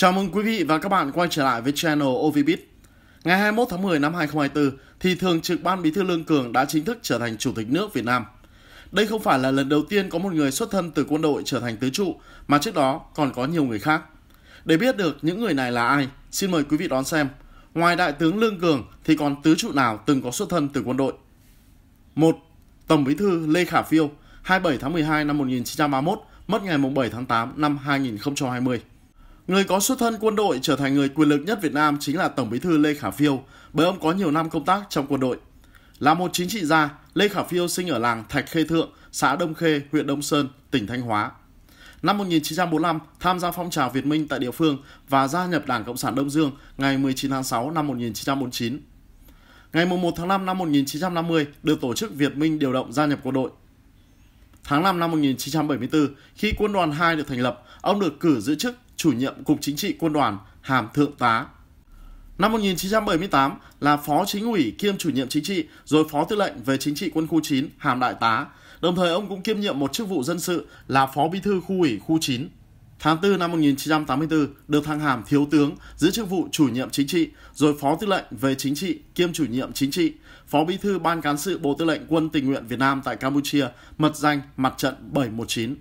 Chào mừng quý vị và các bạn quay trở lại với channel OVBIT. Ngày 21 tháng 10 năm 2024 thì Thường trực Ban Bí thư Lương Cường đã chính thức trở thành Chủ tịch nước Việt Nam. Đây không phải là lần đầu tiên có một người xuất thân từ quân đội trở thành tứ trụ mà trước đó còn có nhiều người khác. Để biết được những người này là ai, xin mời quý vị đón xem. Ngoài Đại tướng Lương Cường thì còn tứ trụ nào từng có xuất thân từ quân đội? 1. Tổng Bí thư Lê Khả Phiêu, 27 tháng 12 năm 1931, mất ngày 7 tháng 8 năm 2020. Người có xuất thân quân đội trở thành người quyền lực nhất Việt Nam chính là Tổng Bí thư Lê Khả Phiêu, bởi ông có nhiều năm công tác trong quân đội. Là một chính trị gia, Lê Khả Phiêu sinh ở làng Thạch Khê Thượng, xã Đông Khê, huyện Đông Sơn, tỉnh Thanh Hóa. Năm 1945, tham gia phong trào Việt Minh tại địa phương và gia nhập Đảng Cộng sản Đông Dương ngày 19 tháng 6 năm 1949. Ngày 1 tháng 5 năm 1950, được tổ chức Việt Minh điều động gia nhập quân đội. Tháng 5 năm 1974, khi quân đoàn 2 được thành lập, ông được cử giữ chức chủ nhiệm Cục Chính trị Quân đoàn, hàm Thượng tá. Năm 1978 là Phó Chính ủy kiêm chủ nhiệm chính trị, rồi Phó Tư lệnh về Chính trị Quân khu 9, hàm Đại tá. Đồng thời ông cũng kiêm nhiệm một chức vụ dân sự là Phó Bí thư khu ủy khu 9. Tháng 4 năm 1984 được thăng hàm thiếu tướng giữ chức vụ chủ nhiệm chính trị, rồi phó tư lệnh về chính trị kiêm chủ nhiệm chính trị, phó bí thư ban cán sự Bộ Tư lệnh Quân tình nguyện Việt Nam tại Campuchia, mật danh Mặt trận 719.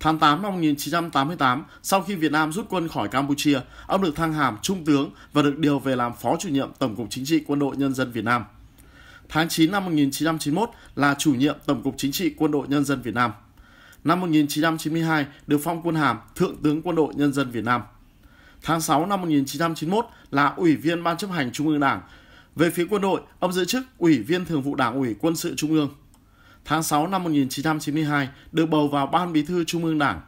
Tháng 8 năm 1988, sau khi Việt Nam rút quân khỏi Campuchia, ông được thăng hàm trung tướng và được điều về làm phó chủ nhiệm Tổng cục Chính trị Quân đội Nhân dân Việt Nam. Tháng 9 năm 1991 là chủ nhiệm Tổng cục Chính trị Quân đội Nhân dân Việt Nam. Năm 1992 được phong quân hàm Thượng tướng Quân đội Nhân dân Việt Nam. Tháng 6 năm 1991 là Ủy viên Ban chấp hành Trung ương Đảng. Về phía quân đội, ông giữ chức Ủy viên Thường vụ Đảng ủy Quân sự Trung ương tháng 6 năm 1992 được bầu vào Ban Bí thư Trung ương Đảng.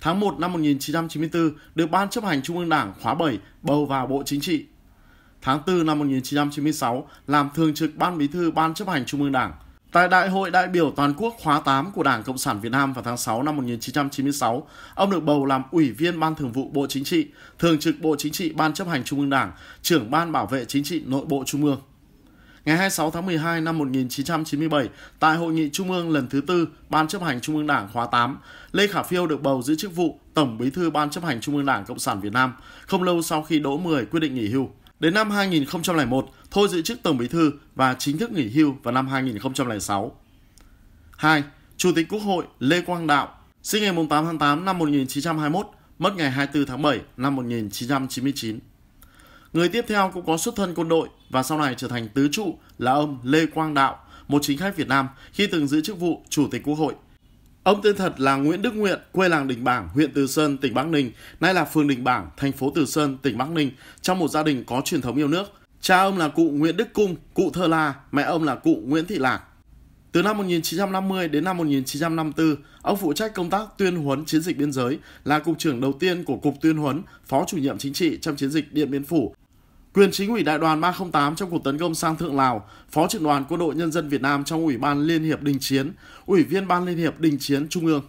Tháng 1 năm 1994 được Ban chấp hành Trung ương Đảng khóa 7 bầu vào Bộ Chính trị. Tháng 4 năm 1996 làm thường trực Ban Bí thư Ban chấp hành Trung ương Đảng. Tại Đại hội đại biểu toàn quốc khóa 8 của Đảng Cộng sản Việt Nam vào tháng 6 năm 1996, ông được bầu làm Ủy viên Ban Thường vụ Bộ Chính trị, Thường trực Bộ Chính trị Ban chấp hành Trung ương Đảng, trưởng Ban Bảo vệ Chính trị Nội bộ Trung ương ngày 26 tháng 12 năm 1997 tại Hội nghị Trung ương lần thứ tư Ban chấp hành Trung ương Đảng khóa 8, Lê Khả Phiêu được bầu giữ chức vụ Tổng bí thư Ban chấp hành Trung ương Đảng Cộng sản Việt Nam, không lâu sau khi đỗ mười quyết định nghỉ hưu. Đến năm 2001, thôi giữ chức Tổng bí thư và chính thức nghỉ hưu vào năm 2006. 2. Chủ tịch Quốc hội Lê Quang Đạo, sinh ngày 8 tháng 8 năm 1921, mất ngày 24 tháng 7 năm 1999. Người tiếp theo cũng có xuất thân quân đội và sau này trở thành tứ trụ là ông Lê Quang Đạo, một chính khách Việt Nam khi từng giữ chức vụ Chủ tịch Quốc hội. Ông tên thật là Nguyễn Đức Nguyện, quê làng Đình Bảng, huyện Từ Sơn, tỉnh Bắc Ninh, nay là phường Đình Bảng, thành phố Từ Sơn, tỉnh Bắc Ninh, trong một gia đình có truyền thống yêu nước. Cha ông là cụ Nguyễn Đức Cung, cụ Thơ La, mẹ ông là cụ Nguyễn Thị Lạc. Từ năm 1950 đến năm 1954, ông phụ trách công tác tuyên huấn chiến dịch biên giới, là cục trưởng đầu tiên của Cục Tuyên huấn, phó chủ nhiệm chính trị trong chiến dịch Điện Biên Phủ Quyền chính ủy đại đoàn 308 trong cuộc tấn công sang Thượng Lào, Phó trưởng đoàn Quân đội Nhân dân Việt Nam trong Ủy ban Liên hiệp Đình Chiến, Ủy viên Ban Liên hiệp Đình Chiến Trung ương.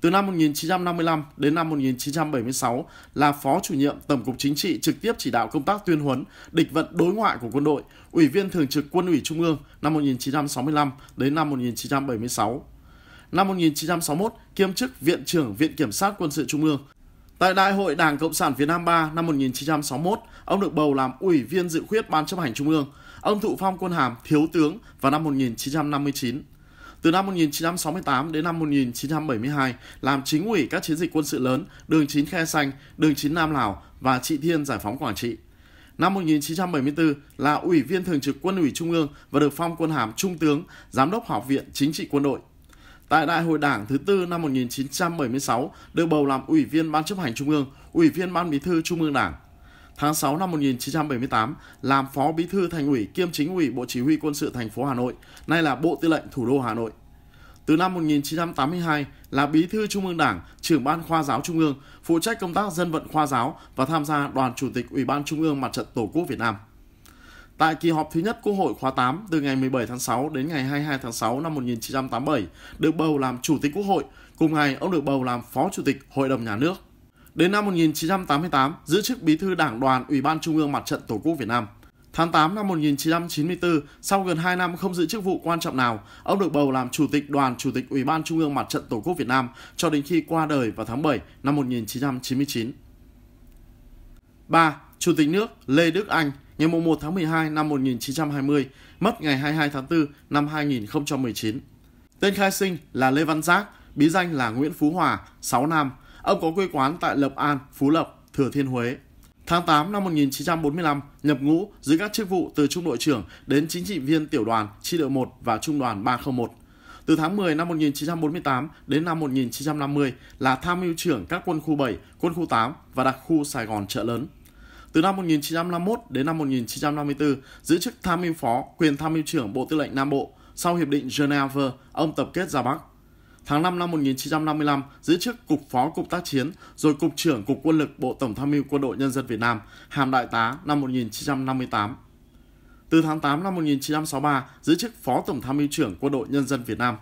Từ năm 1955 đến năm 1976 là Phó chủ nhiệm Tổng cục Chính trị trực tiếp chỉ đạo công tác tuyên huấn, địch vận đối ngoại của quân đội, Ủy viên Thường trực Quân ủy Trung ương năm 1965 đến năm 1976. Năm 1961, kiêm chức Viện trưởng Viện Kiểm sát Quân sự Trung ương, Tại Đại hội Đảng Cộng sản Việt Nam 3 năm 1961, ông được bầu làm Ủy viên dự khuyết Ban chấp hành Trung ương. Ông thụ phong quân hàm Thiếu tướng vào năm 1959. Từ năm 1968 đến năm 1972, làm chính ủy các chiến dịch quân sự lớn đường chín Khe Xanh, đường chín Nam Lào và Trị Thiên Giải phóng Quảng Trị. Năm 1974 là Ủy viên Thường trực Quân ủy Trung ương và được phong quân hàm Trung tướng, Giám đốc Học viện Chính trị Quân đội. Tại Đại hội Đảng thứ tư năm 1976 được bầu làm Ủy viên Ban chấp hành Trung ương, Ủy viên Ban Bí thư Trung ương Đảng. Tháng 6 năm 1978 làm Phó Bí thư Thành ủy kiêm Chính ủy Bộ Chỉ huy Quân sự thành phố Hà Nội, nay là Bộ Tư lệnh Thủ đô Hà Nội. Từ năm 1982 là Bí thư Trung ương Đảng, trưởng ban khoa giáo Trung ương, phụ trách công tác dân vận khoa giáo và tham gia đoàn chủ tịch Ủy ban Trung ương Mặt trận Tổ quốc Việt Nam. Tại kỳ họp thứ nhất Quốc hội khóa 8 từ ngày 17 tháng 6 đến ngày 22 tháng 6 năm 1987, được bầu làm Chủ tịch Quốc hội, cùng ngày ông được bầu làm Phó Chủ tịch Hội đồng Nhà nước. Đến năm 1988, giữ chức Bí thư Đảng đoàn Ủy ban Trung ương Mặt trận Tổ quốc Việt Nam. Tháng 8 năm 1994, sau gần 2 năm không giữ chức vụ quan trọng nào, ông được bầu làm Chủ tịch Đoàn Chủ tịch Ủy ban Trung ương Mặt trận Tổ quốc Việt Nam cho đến khi qua đời vào tháng 7 năm 1999. 3. Chủ tịch nước Lê Đức Anh ngày 1 tháng 12 năm 1920, mất ngày 22 tháng 4 năm 2019. Tên khai sinh là Lê Văn Giác, bí danh là Nguyễn Phú Hòa, 6 năm. Ông có quê quán tại Lập An, Phú Lộc, Thừa Thiên Huế. Tháng 8 năm 1945, nhập ngũ dưới các chức vụ từ trung đội trưởng đến chính trị viên tiểu đoàn chi đội 1 và trung đoàn 301. Từ tháng 10 năm 1948 đến năm 1950 là tham mưu trưởng các quân khu 7, quân khu 8 và đặc khu Sài Gòn chợ lớn. Từ năm 1951 đến năm 1954, giữ chức tham mưu phó, quyền tham mưu trưởng Bộ Tư lệnh Nam Bộ sau Hiệp định Geneva, ông tập kết ra Bắc. Tháng 5 năm 1955, giữ chức Cục Phó Cục Tác chiến, rồi Cục trưởng Cục Quân lực Bộ Tổng tham mưu Quân đội Nhân dân Việt Nam, hàm đại tá năm 1958. Từ tháng 8 năm 1963, giữ chức Phó Tổng tham mưu trưởng Quân đội Nhân dân Việt Nam.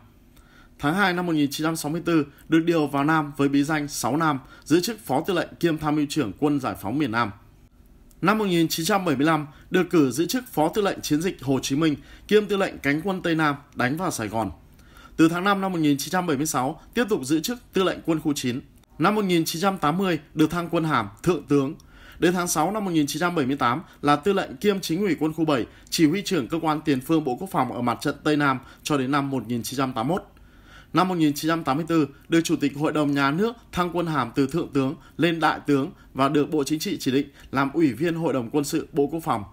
Tháng 2 năm 1964, được điều vào Nam với bí danh 6 Nam, giữ chức Phó Tư lệnh kiêm Tham mưu trưởng Quân Giải phóng miền Nam. Năm 1975, được cử giữ chức Phó Tư lệnh Chiến dịch Hồ Chí Minh, kiêm Tư lệnh Cánh quân Tây Nam đánh vào Sài Gòn. Từ tháng 5 năm 1976, tiếp tục giữ chức Tư lệnh Quân khu 9. Năm 1980, được thăng quân hàm Thượng tướng. Đến tháng 6 năm 1978 là Tư lệnh kiêm Chính ủy Quân khu 7, chỉ huy trưởng cơ quan tiền phương Bộ Quốc phòng ở mặt trận Tây Nam cho đến năm 1981. Năm 1984, được Chủ tịch Hội đồng Nhà nước thăng quân hàm từ Thượng tướng lên Đại tướng và được Bộ Chính trị chỉ định làm Ủy viên Hội đồng Quân sự Bộ Quốc phòng.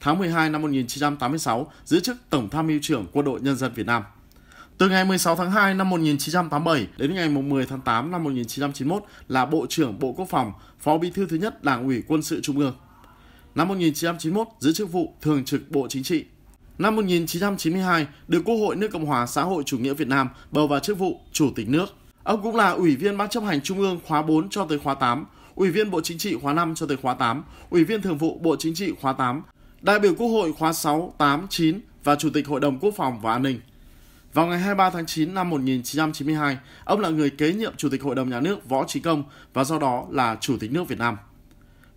Tháng 12 năm 1986, giữ chức Tổng tham mưu trưởng Quân đội Nhân dân Việt Nam. Từ ngày 16 tháng 2 năm 1987 đến ngày 10 tháng 8 năm 1991 là Bộ trưởng Bộ Quốc phòng, Phó Bí thư thứ nhất Đảng ủy Quân sự Trung ương. Năm 1991 giữ chức vụ Thường trực Bộ Chính trị, Năm 1992, được Quốc hội nước Cộng hòa xã hội chủ nghĩa Việt Nam bầu vào chức vụ Chủ tịch nước. Ông cũng là Ủy viên Ban chấp hành Trung ương khóa 4 cho tới khóa 8, Ủy viên Bộ Chính trị khóa 5 cho tới khóa 8, Ủy viên Thường vụ Bộ Chính trị khóa 8, đại biểu Quốc hội khóa 6, 8, 9 và Chủ tịch Hội đồng Quốc phòng và An ninh. Vào ngày 23 tháng 9 năm 1992, ông là người kế nhiệm Chủ tịch Hội đồng Nhà nước Võ Trí Công và do đó là Chủ tịch nước Việt Nam.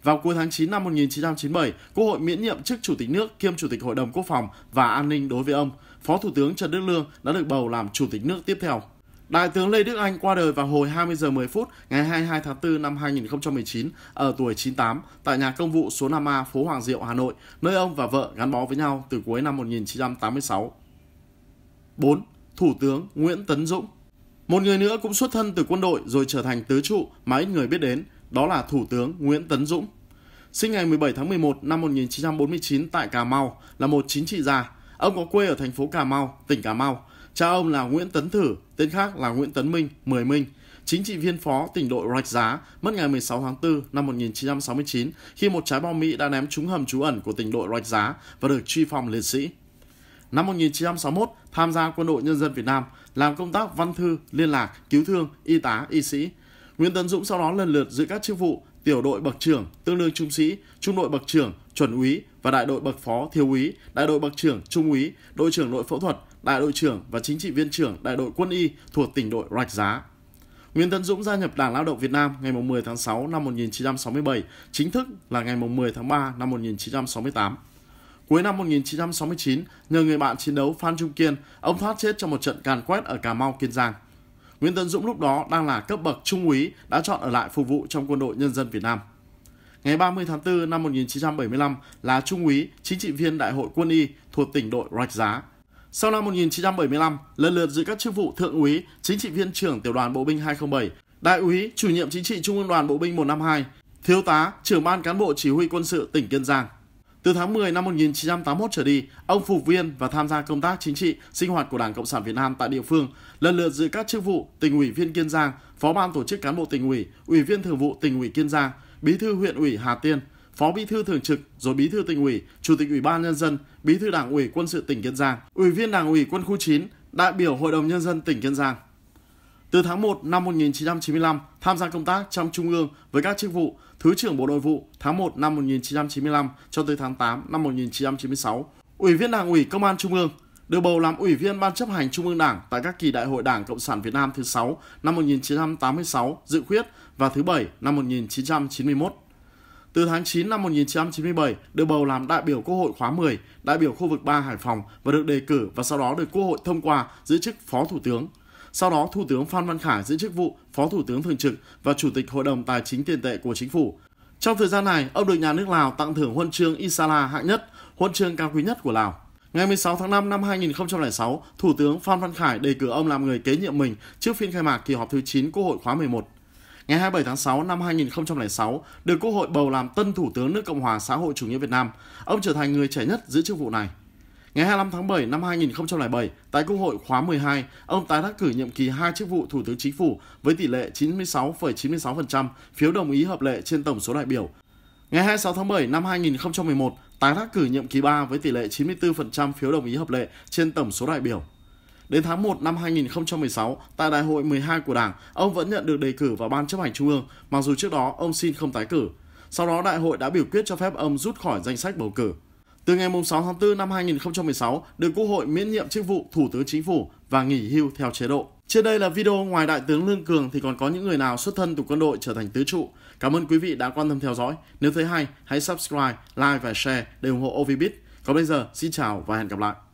Vào cuối tháng 9 năm 1997, Quốc hội miễn nhiệm chức Chủ tịch nước kiêm Chủ tịch Hội đồng Quốc phòng và An ninh đối với ông. Phó Thủ tướng Trần Đức Lương đã được bầu làm Chủ tịch nước tiếp theo. Đại tướng Lê Đức Anh qua đời vào hồi 20 giờ 10 phút ngày 22 tháng 4 năm 2019 ở tuổi 98 tại nhà công vụ số 5A phố Hoàng Diệu, Hà Nội, nơi ông và vợ gắn bó với nhau từ cuối năm 1986. 4. Thủ tướng Nguyễn Tấn Dũng một người nữa cũng xuất thân từ quân đội rồi trở thành tứ trụ mà ít người biết đến, đó là Thủ tướng Nguyễn Tấn Dũng. Sinh ngày 17 tháng 11 năm 1949 tại Cà Mau là một chính trị gia. Ông có quê ở thành phố Cà Mau, tỉnh Cà Mau. Cha ông là Nguyễn Tấn Thử, tên khác là Nguyễn Tấn Minh, Mười Minh, chính trị viên phó tỉnh đội Rạch Giá, mất ngày 16 tháng 4 năm 1969 khi một trái bom Mỹ đã ném trúng hầm trú ẩn của tỉnh đội Rạch Giá và được truy phong liệt sĩ. Năm 1961, tham gia Quân đội Nhân dân Việt Nam, làm công tác văn thư, liên lạc, cứu thương, y tá, y sĩ – Nguyễn Tấn Dũng sau đó lần lượt giữ các chức vụ tiểu đội bậc trưởng tương đương trung sĩ, trung đội bậc trưởng chuẩn úy và đại đội bậc phó thiếu úy, đại đội bậc trưởng trung úy, đội trưởng đội phẫu thuật, đại đội trưởng và chính trị viên trưởng đại đội quân y thuộc tỉnh đội Rạch Giá. Nguyễn Tấn Dũng gia nhập Đảng Lao động Việt Nam ngày 10 tháng 6 năm 1967, chính thức là ngày 10 tháng 3 năm 1968. Cuối năm 1969, nhờ người bạn chiến đấu Phan Trung Kiên, ông thoát chết trong một trận càn quét ở Cà Mau, Kiên Giang. Nguyễn Tấn Dũng lúc đó đang là cấp bậc trung úy đã chọn ở lại phục vụ trong quân đội nhân dân Việt Nam. Ngày 30 tháng 4 năm 1975 là trung úy chính trị viên Đại hội quân y thuộc tỉnh đội Rạch Giá. Sau năm 1975, lần lượt giữ các chức vụ thượng úy, chính trị viên trưởng tiểu đoàn bộ binh 207, đại úy, chủ nhiệm chính trị Trung ương đoàn bộ binh 152, thiếu tá, trưởng ban cán bộ chỉ huy quân sự tỉnh Kiên Giang. Từ tháng 10 năm 1981 trở đi, ông phục viên và tham gia công tác chính trị, sinh hoạt của Đảng Cộng sản Việt Nam tại địa phương, lần lượt giữ các chức vụ tỉnh ủy viên Kiên Giang, phó ban tổ chức cán bộ tỉnh ủy, ủy viên thường vụ tỉnh ủy Kiên Giang, bí thư huyện ủy Hà Tiên, phó bí thư thường trực, rồi bí thư tỉnh ủy, chủ tịch ủy ban nhân dân, bí thư đảng ủy quân sự tỉnh Kiên Giang, ủy viên đảng ủy quân khu 9, đại biểu hội đồng nhân dân tỉnh Kiên Giang. Từ tháng 1 năm 1995, tham gia công tác trong Trung ương với các chức vụ Thứ trưởng Bộ Nội vụ tháng 1 năm 1995 cho tới tháng 8 năm 1996, Ủy viên Đảng ủy Công an Trung ương, được bầu làm Ủy viên Ban chấp hành Trung ương Đảng tại các kỳ đại hội Đảng Cộng sản Việt Nam thứ 6 năm 1986 dự khuyết và thứ 7 năm 1991. Từ tháng 9 năm 1997, được bầu làm đại biểu Quốc hội khóa 10, đại biểu khu vực 3 Hải Phòng và được đề cử và sau đó được Quốc hội thông qua giữ chức Phó Thủ tướng – sau đó, Thủ tướng Phan Văn Khải giữ chức vụ Phó Thủ tướng Thường trực và Chủ tịch Hội đồng Tài chính Tiền tệ của Chính phủ. Trong thời gian này, ông được nhà nước Lào tặng thưởng huân chương Isala hạng nhất, huân chương cao quý nhất của Lào. Ngày 16 tháng 5 năm 2006, Thủ tướng Phan Văn Khải đề cử ông làm người kế nhiệm mình trước phiên khai mạc kỳ họp thứ 9 Quốc hội khóa 11. Ngày 27 tháng 6 năm 2006, được Quốc hội bầu làm tân Thủ tướng nước Cộng hòa xã hội chủ nghĩa Việt Nam. Ông trở thành người trẻ nhất giữ chức vụ này. Ngày 25 tháng 7 năm 2007, tại Quốc hội khóa 12, ông tái đắc cử nhiệm kỳ hai chức vụ Thủ tướng Chính phủ với tỷ lệ 96,96% phiếu đồng ý hợp lệ trên tổng số đại biểu. Ngày 26 tháng 7 năm 2011, tái đắc cử nhiệm kỳ 3 với tỷ lệ 94% phiếu đồng ý hợp lệ trên tổng số đại biểu. Đến tháng 1 năm 2016, tại Đại hội 12 của Đảng, ông vẫn nhận được đề cử vào Ban chấp hành Trung ương, mặc dù trước đó ông xin không tái cử. Sau đó đại hội đã biểu quyết cho phép ông rút khỏi danh sách bầu cử. Từ ngày 6 tháng 4 năm 2016 được Quốc hội miễn nhiệm chức vụ Thủ tướng Chính phủ và nghỉ hưu theo chế độ. Trên đây là video ngoài Đại tướng Lương Cường thì còn có những người nào xuất thân từ quân đội trở thành tứ trụ. Cảm ơn quý vị đã quan tâm theo dõi. Nếu thấy hay, hãy subscribe, like và share để ủng hộ Ovibit. Còn bây giờ, xin chào và hẹn gặp lại.